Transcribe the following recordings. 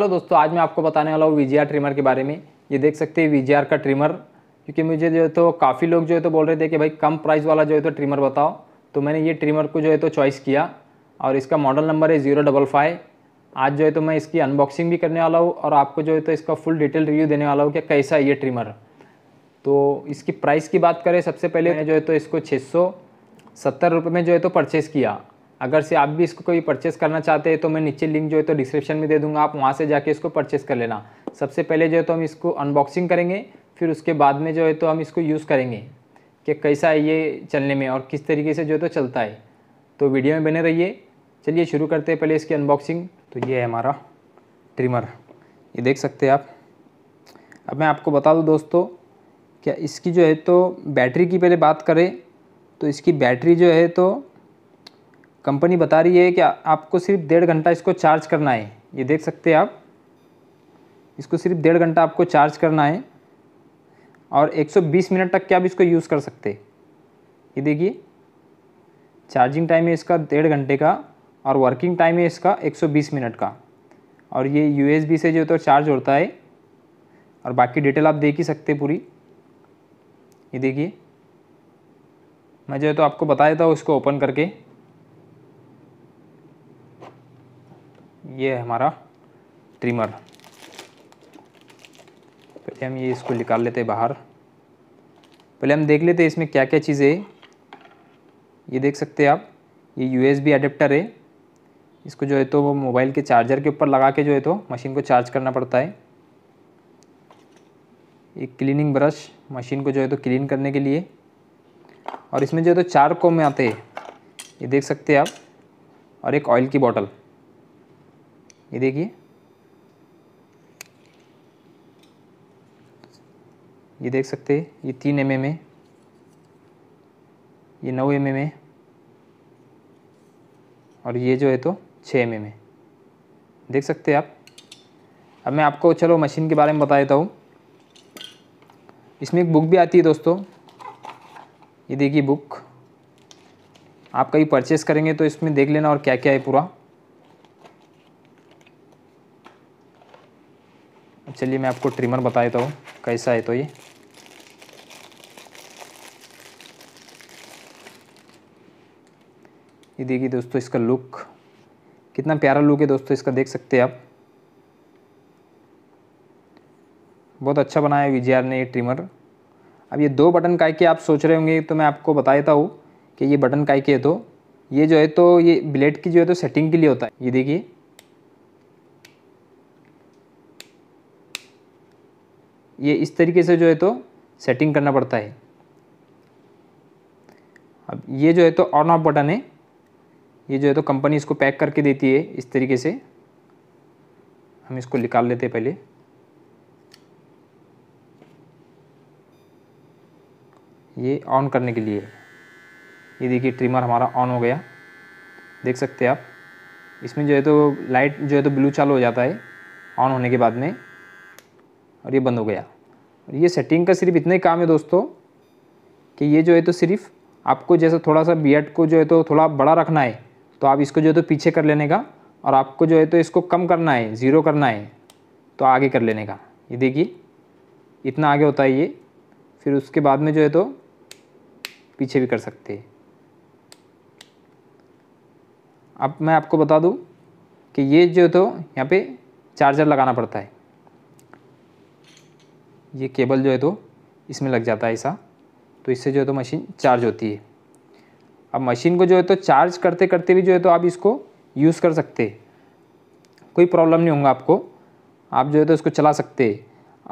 hello दोस्तों आज मैं आपको बताने वाला हूँ वी ट्रिमर के बारे में ये देख सकते हैं वी का ट्रिमर क्योंकि मुझे जो है तो काफ़ी लोग जो है तो बोल रहे थे कि भाई कम प्राइस वाला जो है तो ट्रिमर बताओ तो मैंने ये ट्रिमर को जो है तो चॉइस किया और इसका मॉडल नंबर है ज़ीरो डबल फाइव आज जो है तो मैं इसकी अनबॉक्सिंग भी करने वाला हूँ और आपको जो है तो इसका फुल डिटेल रिव्यू देने वाला हूँ कि कैसा है ये ट्रिमर तो इसकी प्राइस की बात करें सबसे पहले मैंने जो है तो इसको छः सौ सत्तर रुपये में जो है तो परचेज़ किया अगर से आप भी इसको कोई परचेस करना चाहते हैं तो मैं नीचे लिंक जो है तो डिस्क्रिप्शन में दे दूंगा आप वहाँ से जाके इसको परचेस कर लेना सबसे पहले जो है तो हम इसको अनबॉक्सिंग करेंगे फिर उसके बाद में जो है तो हम इसको यूज़ करेंगे कि कैसा है ये चलने में और किस तरीके से जो है तो चलता है तो वीडियो में बने रहिए चलिए शुरू करते हैं पहले इसकी अनबॉक्सिंग तो ये है हमारा ट्रिमर ये देख सकते हैं आप अब मैं आपको बता दूँ दोस्तों क्या इसकी जो है तो बैटरी की पहले बात करें तो इसकी बैटरी जो है तो कंपनी बता रही है कि आपको सिर्फ डेढ़ घंटा इसको चार्ज करना है ये देख सकते हैं आप इसको सिर्फ डेढ़ घंटा आपको चार्ज करना है और 120 मिनट तक के आप इसको यूज़ कर सकते ये देखिए चार्जिंग टाइम है इसका डेढ़ घंटे का और वर्किंग टाइम है इसका 120 मिनट का और ये यू से जो तो चार्ज होता है और बाकी डिटेल आप देख ही सकते पूरी ये देखिए मैं जो है तो आपको बताया था उसको ओपन करके ये है हमारा ट्रिमर पहले हम ये इसको निकाल लेते बाहर पहले हम देख लेते इसमें क्या क्या चीज़ें ये देख सकते हैं आप ये यू एडेप्टर है इसको जो है तो वो मोबाइल के चार्जर के ऊपर लगा के जो है तो मशीन को चार्ज करना पड़ता है एक क्लीनिंग ब्रश मशीन को जो है तो क्लीन करने के लिए और इसमें जो है तो चार कोम आते हैं ये देख सकते हैं आप और एक ऑयल की बॉटल ये देखिए ये देख सकते हैं ये तीन एम एम है ये नौ एम एम है और ये जो है तो छः एम एम है देख सकते हैं आप अब मैं आपको चलो मशीन के बारे में बता देता हूँ इसमें एक बुक भी आती है दोस्तों ये देखिए बुक आप कहीं परचेस करेंगे तो इसमें देख लेना और क्या क्या है पूरा चलिए मैं आपको ट्रिमर बता देता हूँ कैसा है तो ये ये देखिए दोस्तों इसका लुक कितना प्यारा लुक है दोस्तों इसका देख सकते हैं आप बहुत अच्छा बनाया है वी ने ये ट्रिमर अब ये दो बटन काय के आप सोच रहे होंगे तो मैं आपको बता देता हूँ कि ये बटन काय के है तो ये जो है तो ये ब्लेड की जो है तो सेटिंग के लिए होता है ये देखिए ये इस तरीके से जो है तो सेटिंग करना पड़ता है अब ये जो है तो ऑन ऑफ बटन है ये जो है तो कंपनी इसको पैक करके देती है इस तरीके से हम इसको निकाल लेते हैं पहले ये ऑन करने के लिए ये देखिए ट्रिमर हमारा ऑन हो गया देख सकते हैं आप इसमें जो है तो लाइट जो है तो ब्लू चालू हो जाता है ऑन होने के बाद में और ये बंद हो गया और ये सेटिंग का सिर्फ इतना ही काम है दोस्तों कि ये जो है तो सिर्फ आपको जैसा थोड़ा सा बी को जो है तो थोड़ा बड़ा रखना है तो आप इसको जो है तो पीछे कर लेने का और आपको जो है तो इसको कम करना है ज़ीरो करना है तो आगे कर लेने का ये देखिए इतना आगे होता है ये फिर उसके बाद में जो है तो पीछे भी कर सकते हैं अब मैं आपको बता दूं कि ये जो है तो यहाँ पे चार्जर लगाना पड़ता है ये केबल जो है तो इसमें लग जाता है ऐसा तो इससे जो है तो मशीन चार्ज होती है अब मशीन को जो है तो चार्ज करते करते भी जो है तो आप इसको यूज़ कर सकते कोई प्रॉब्लम नहीं होगा आपको आप जो है तो इसको चला सकते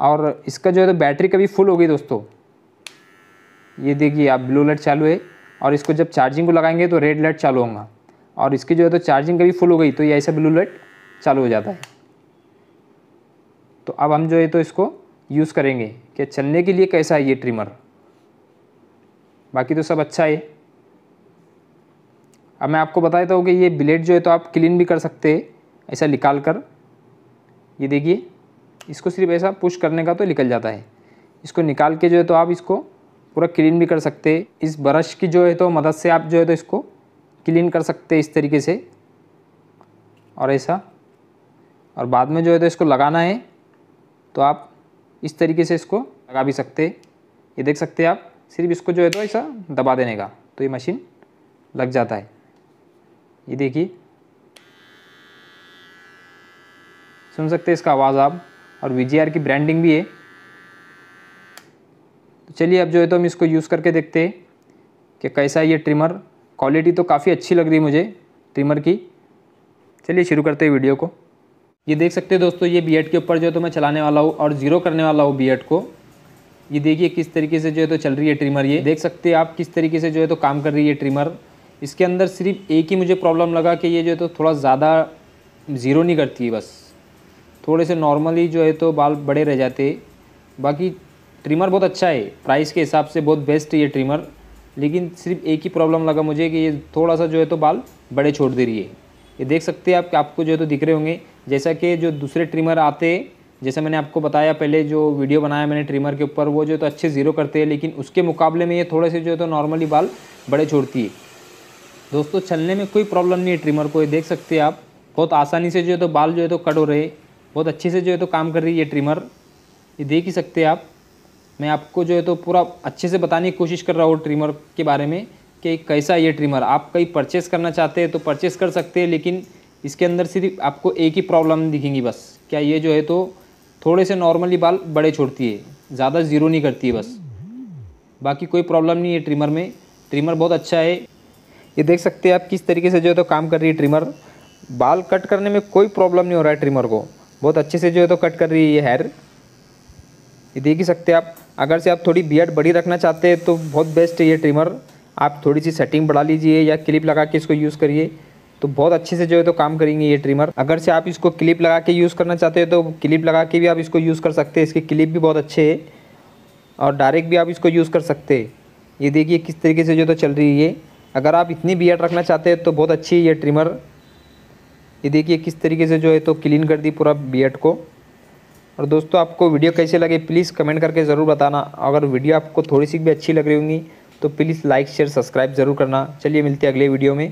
और इसका जो है तो बैटरी कभी फुल हो गई दोस्तों ये देखिए आप ब्लू लाइट चालू है और इसको जब चार्जिंग को लगाएंगे तो रेड लाइट चालू होगा और इसकी जो है तो चार्जिंग कभी फुल हो गई तो ये ऐसा ब्लू लाइट चालू हो जाता है तो अब हम जो है तो इसको यूज़ करेंगे क्या चलने के लिए कैसा है ये ट्रिमर बाकी तो सब अच्छा है अब मैं आपको बता देता हूँ कि ये ब्लेड जो है तो आप क्लीन भी कर सकते हैं ऐसा निकाल कर ये देखिए इसको सिर्फ ऐसा पुश करने का तो निकल जाता है इसको निकाल के जो है तो आप इसको पूरा क्लीन भी कर सकते हैं इस ब्रश की जो है तो मदद से आप जो है तो इसको क्लीन कर सकते हैं इस तरीके से और ऐसा और बाद में जो है तो इसको लगाना है तो आप इस तरीके से इसको लगा भी सकते ये देख सकते हैं आप सिर्फ इसको जो है तो ऐसा दबा देने का तो ये मशीन लग जाता है ये देखिए सुन सकते हैं इसका आवाज़ आप और वी की ब्रांडिंग भी है तो चलिए अब जो है तो हम इसको यूज़ करके देखते हैं कि कैसा ये ट्रिमर क्वालिटी तो काफ़ी अच्छी लग रही मुझे ट्रिमर की चलिए शुरू करते हैं वीडियो को ये देख सकते हैं दोस्तों ये बी के ऊपर जो है तो मैं चलाने वाला हूँ और ज़ीरो करने वाला हूँ बी को ये देखिए किस तरीके से जो है तो चल रही है ट्रिमर ये देख सकते हैं आप किस तरीके से जो है तो काम कर रही है ट्रिमर इसके अंदर सिर्फ एक ही मुझे प्रॉब्लम लगा कि ये जो है तो थोड़ा ज़्यादा ज़ीरो नहीं करती है बस थोड़े से नॉर्मली जो है तो बाल बड़े रह जाते बाकी ट्रिमर बहुत अच्छा है प्राइस के हिसाब से बहुत बेस्ट है ये ट्रिमर लेकिन सिर्फ एक ही प्रॉब्लम लगा मुझे कि ये थोड़ा सा जो है तो बाल बड़े छोड़ दे रही है ये देख सकते हैं आप आपको जो है तो दिख रहे होंगे जैसा कि जो दूसरे ट्रिमर आते जैसे मैंने आपको बताया पहले जो वीडियो बनाया मैंने ट्रिमर के ऊपर वो जो तो अच्छे ज़ीरो करते हैं लेकिन उसके मुकाबले में ये थोड़े से जो है तो नॉर्मली बाल बड़े छोड़ती है दोस्तों चलने में कोई प्रॉब्लम नहीं है ट्रिमर को ये देख सकते हैं आप बहुत आसानी से जो है तो बाल जो है तो कट हो रहे बहुत अच्छे से जो है तो काम कर रही है ये ट्रिमर ये देख ही सकते आप मैं आपको जो है तो पूरा अच्छे से बताने की कोशिश कर रहा हूँ ट्रिमर के बारे में कि कैसा ये ट्रिमर आप कहीं परचेस करना चाहते हैं तो परचेस कर सकते हैं लेकिन इसके अंदर सिर्फ आपको एक ही प्रॉब्लम दिखेंगी बस क्या ये जो है तो थोड़े से नॉर्मली बाल बड़े छोड़ती है ज़्यादा ज़ीरो नहीं करती है बस बाकी कोई प्रॉब्लम नहीं है ट्रिमर में ट्रिमर बहुत अच्छा है ये देख सकते हैं आप किस तरीके से जो है तो काम कर रही है ट्रिमर बाल कट करने में कोई प्रॉब्लम नहीं हो रहा है ट्रिमर को बहुत अच्छे से जो है तो कट कर रही है ये हेयर ये देख ही सकते हैं आप अगर से आप थोड़ी बियड बड़ी रखना चाहते हैं तो बहुत बेस्ट है ये ट्रिमर आप थोड़ी सी सेटिंग बढ़ा लीजिए या क्लिप लगा के इसको यूज़ करिए तो बहुत अच्छे से जो है तो काम करेंगे ये ट्रिमर अगर से आप इसको क्लिप लगा के यूज़ करना चाहते हो तो क्लिप लगा के भी आप इसको यूज़ कर सकते हैं इसके क्लिप भी बहुत अच्छे है और डायरेक्ट भी आप इसको यूज़ कर सकते हैं ये देखिए किस तरीके से जो तो चल रही है अगर आप इतनी बियड रखना चाहते हैं तो बहुत अच्छी है ये ट्रिमर ये देखिए किस तरीके से जो है तो क्लीन कर दी पूरा बियड को और दोस्तों आपको वीडियो कैसे लगे प्लीज़ कमेंट करके ज़रूर बताना अगर वीडियो आपको थोड़ी सी भी अच्छी लग रही होंगी तो प्लीज़ लाइक शेयर सब्सक्राइब ज़रूर करना चलिए मिलते हैं अगले वीडियो में